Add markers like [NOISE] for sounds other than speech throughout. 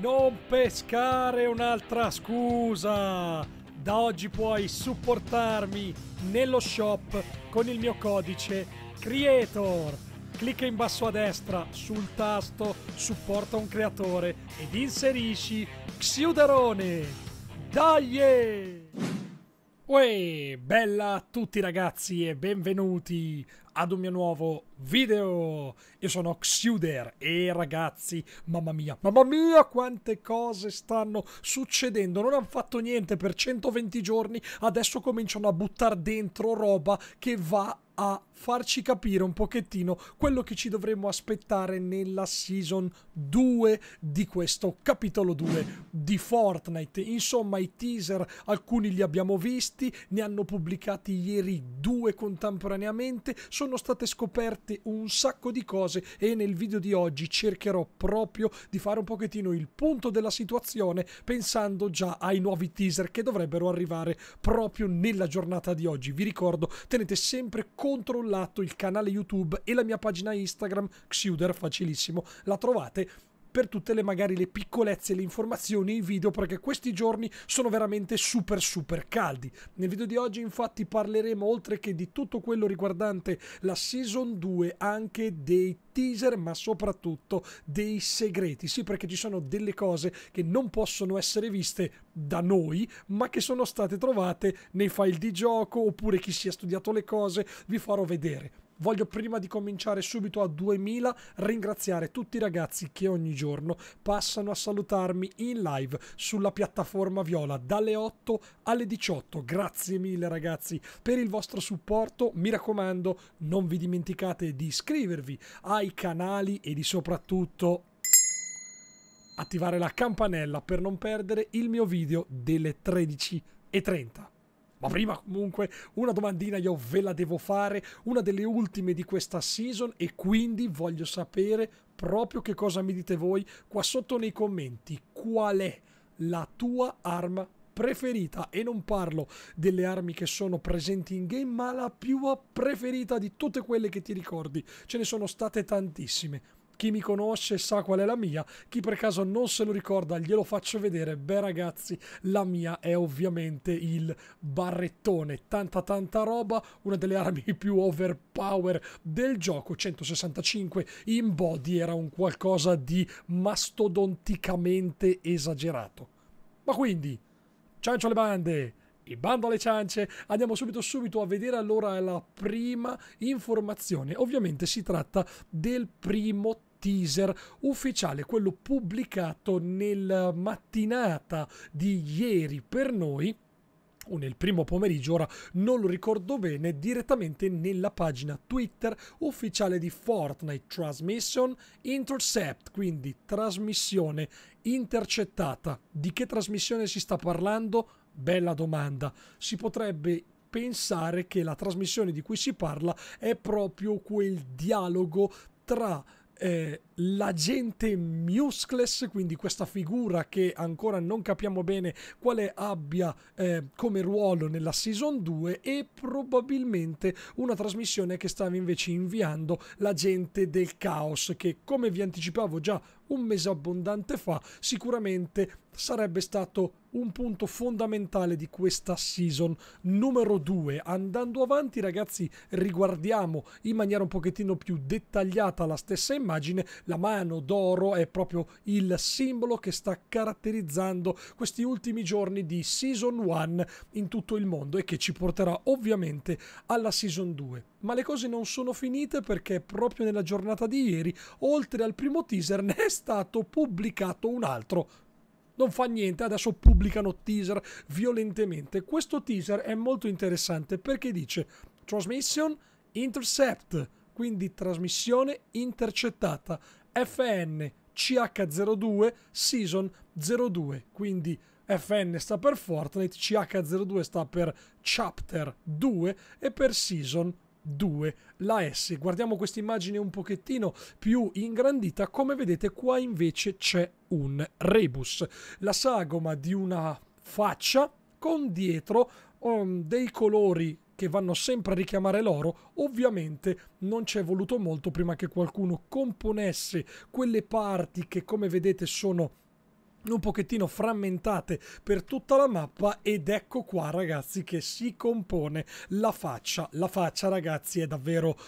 non pescare un'altra scusa! Da oggi puoi supportarmi nello shop con il mio codice CREATOR. Clicca in basso a destra sul tasto Supporta un creatore ed inserisci Xiuderone. Daglie! Uè, bella a tutti ragazzi e benvenuti ad un mio nuovo video! Io sono Xuder e ragazzi, mamma mia, mamma mia quante cose stanno succedendo! Non hanno fatto niente per 120 giorni, adesso cominciano a buttare dentro roba che va a farci capire un pochettino quello che ci dovremmo aspettare nella season 2 di questo capitolo 2 di Fortnite. Insomma, i teaser alcuni li abbiamo visti, ne hanno pubblicati ieri due contemporaneamente, sono state scoperte un sacco di cose e nel video di oggi cercherò proprio di fare un pochettino il punto della situazione pensando già ai nuovi teaser che dovrebbero arrivare proprio nella giornata di oggi. Vi ricordo, tenete sempre conto controllato il canale YouTube e la mia pagina Instagram Xuder, facilissimo, la trovate per tutte le magari le piccolezze, le informazioni e i video perché questi giorni sono veramente super super caldi. Nel video di oggi infatti parleremo oltre che di tutto quello riguardante la Season 2 anche dei teaser ma soprattutto dei segreti. Sì perché ci sono delle cose che non possono essere viste da noi ma che sono state trovate nei file di gioco oppure chi si è studiato le cose vi farò vedere. Voglio prima di cominciare subito a 2000 ringraziare tutti i ragazzi che ogni giorno passano a salutarmi in live sulla piattaforma Viola dalle 8 alle 18. Grazie mille ragazzi per il vostro supporto. Mi raccomando, non vi dimenticate di iscrivervi ai canali e di soprattutto attivare la campanella per non perdere il mio video delle 13.30. Ma prima comunque una domandina io ve la devo fare, una delle ultime di questa season e quindi voglio sapere proprio che cosa mi dite voi qua sotto nei commenti. Qual è la tua arma preferita e non parlo delle armi che sono presenti in game ma la più preferita di tutte quelle che ti ricordi ce ne sono state tantissime chi mi conosce sa qual è la mia, chi per caso non se lo ricorda glielo faccio vedere. Beh ragazzi, la mia è ovviamente il barrettone, tanta tanta roba, una delle armi [LAUGHS] più overpower del gioco, 165 in body era un qualcosa di mastodonticamente esagerato. Ma quindi, ciancio alle bande! E bando alle ciance, andiamo subito subito a vedere allora la prima informazione. Ovviamente si tratta del primo teaser ufficiale, quello pubblicato nella mattinata di ieri per noi o nel primo pomeriggio, ora non lo ricordo bene, direttamente nella pagina Twitter ufficiale di Fortnite Transmission Intercept, quindi trasmissione intercettata. Di che trasmissione si sta parlando? Bella domanda. Si potrebbe pensare che la trasmissione di cui si parla è proprio quel dialogo tra eh, l'agente Muscles, quindi questa figura che ancora non capiamo bene quale abbia eh, come ruolo nella season 2 e probabilmente una trasmissione che stava invece inviando l'agente del caos che come vi anticipavo già un mese abbondante fa, sicuramente sarebbe stato un punto fondamentale di questa season numero 2. Andando avanti, ragazzi, riguardiamo in maniera un pochettino più dettagliata la stessa immagine. La mano d'oro è proprio il simbolo che sta caratterizzando questi ultimi giorni di season 1 in tutto il mondo e che ci porterà ovviamente alla season 2. Ma le cose non sono finite perché proprio nella giornata di ieri, oltre al primo teaser, [LAUGHS] ne è stato pubblicato un altro. Non fa niente, adesso pubblicano teaser violentemente. Questo teaser è molto interessante perché dice Transmission Intercept, quindi trasmissione intercettata, FN CH02 Season 02, quindi FN sta per Fortnite, CH02 sta per Chapter 2 e per Season 2 la S. Guardiamo questa immagine un pochettino più ingrandita, come vedete qua invece c'è un rebus, la sagoma di una faccia con dietro um, dei colori che vanno sempre a richiamare l'oro, ovviamente non c'è voluto molto prima che qualcuno componesse quelle parti che come vedete sono un pochettino frammentate per tutta la mappa ed ecco qua ragazzi che si compone la faccia la faccia ragazzi è davvero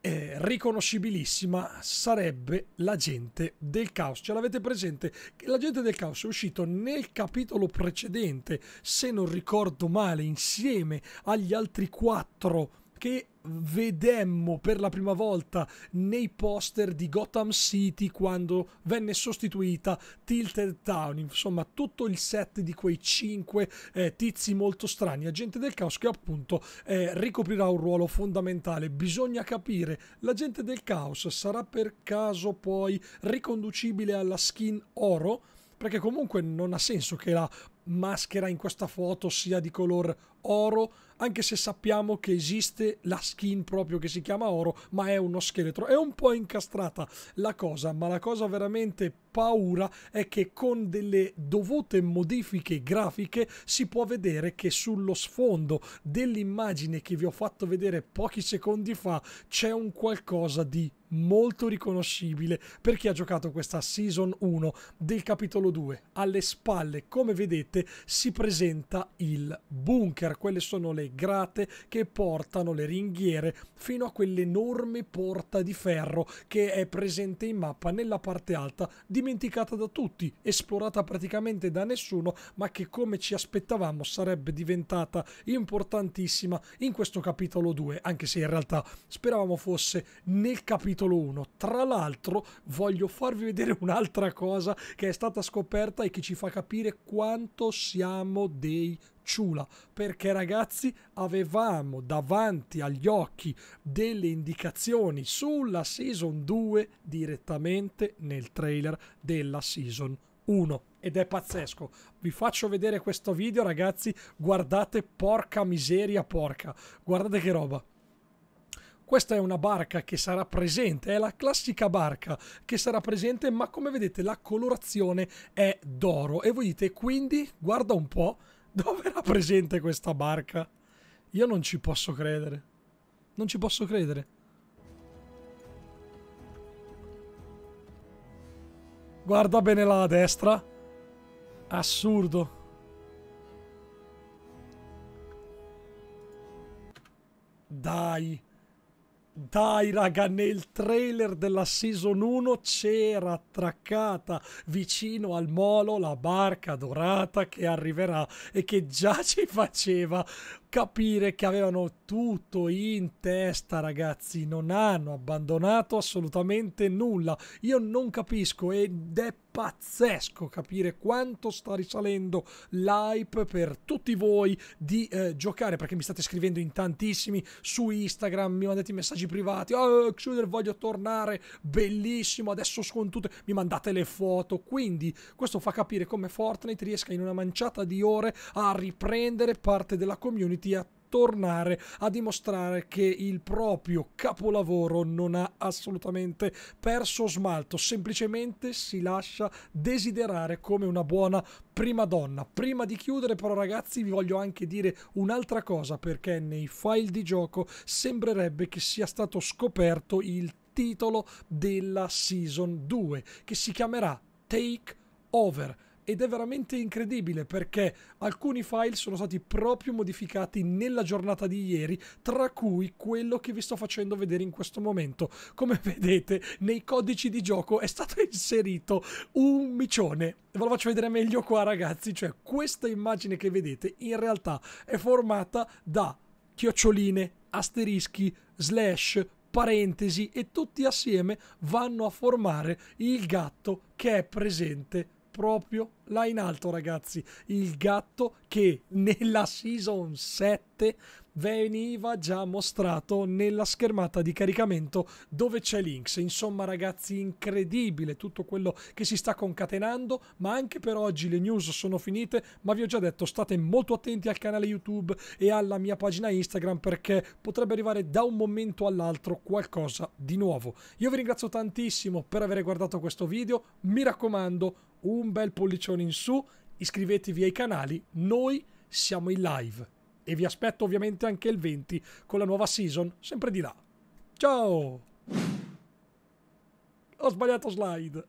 eh, riconoscibilissima sarebbe la gente del caos ce l'avete presente la gente del caos è uscito nel capitolo precedente se non ricordo male insieme agli altri quattro che vedemmo per la prima volta nei poster di Gotham City quando venne sostituita Tilted Town, insomma tutto il set di quei cinque eh, tizi molto strani, agente del caos che appunto eh, ricoprirà un ruolo fondamentale, bisogna capire, l'agente del caos sarà per caso poi riconducibile alla skin oro? Perché comunque non ha senso che la maschera in questa foto sia di color oro, anche se sappiamo che esiste la skin proprio che si chiama oro, ma è uno scheletro. È un po' incastrata la cosa, ma la cosa veramente paura è che con delle dovute modifiche grafiche si può vedere che sullo sfondo dell'immagine che vi ho fatto vedere pochi secondi fa c'è un qualcosa di molto riconoscibile per chi ha giocato questa season 1 del capitolo 2. Alle spalle, come vedete, si presenta il bunker, quelle sono le grate che portano le ringhiere fino a quell'enorme porta di ferro che è presente in mappa nella parte alta, dimenticata da tutti, esplorata praticamente da nessuno, ma che come ci aspettavamo sarebbe diventata importantissima in questo capitolo 2, anche se in realtà speravamo fosse nel capitolo 1. Tra l'altro voglio farvi vedere un'altra cosa che è stata scoperta e che ci fa capire quanto siamo dei fanciulla perché ragazzi avevamo davanti agli occhi delle indicazioni sulla season 2 direttamente nel trailer della season 1 ed è pazzesco. Vi faccio vedere questo video ragazzi, guardate porca miseria porca, guardate che roba. Questa è una barca che sarà presente, è la classica barca che sarà presente, ma come vedete la colorazione è d'oro. E voi dite quindi, guarda un po', dove era presente questa barca? Io non ci posso credere. Non ci posso credere. Guarda bene là a destra. Assurdo. Dai. Dai raga, nel trailer della season 1 c'era attraccata vicino al molo la barca dorata che arriverà e che già ci faceva capire che avevano tutto in testa, ragazzi. Non hanno abbandonato assolutamente nulla. Io non capisco ed è pazzesco capire quanto sta risalendo l'hype per tutti voi di eh, giocare perché mi state scrivendo in tantissimi su Instagram, mi mandate messaggi privati, oh Xuder voglio tornare, bellissimo, adesso con tutte, mi mandate le foto, quindi questo fa capire come Fortnite riesca in una manciata di ore a riprendere parte della community soliti attori tornare a dimostrare che il proprio capolavoro non ha assolutamente perso smalto, semplicemente si lascia desiderare come una buona prima donna. Prima di chiudere però ragazzi vi voglio anche dire un'altra cosa perché nei file di gioco sembrerebbe che sia stato scoperto il titolo della season 2 che si chiamerà Take Over ed è veramente incredibile perché alcuni file sono stati proprio modificati nella giornata di ieri, tra cui quello che vi sto facendo vedere in questo momento. Come [LAUGHS] vedete, nei codici di gioco è stato [LAUGHS] inserito un micione. Ve lo faccio vedere meglio qua, ragazzi, cioè questa immagine che vedete in realtà è formata da chioccioline, asterischi, slash, parentesi e tutti assieme vanno a formare il gatto che è presente proprio là in alto ragazzi il gatto che nella season 7 veniva già mostrato nella schermata di caricamento dove c'è Lynx. Insomma, ragazzi, incredibile tutto quello che si sta concatenando, ma anche per oggi le news sono finite, ma vi ho già detto, state molto attenti al canale YouTube e alla mia pagina Instagram perché potrebbe arrivare da un momento all'altro qualcosa di nuovo. Io vi ringrazio tantissimo per aver guardato questo video, mi raccomando, un bel pollicione in su, iscrivetevi ai canali, noi siamo in live e vi aspetto ovviamente anche il 20 con la nuova season, sempre di là. Ciao! Ho sbagliato slide.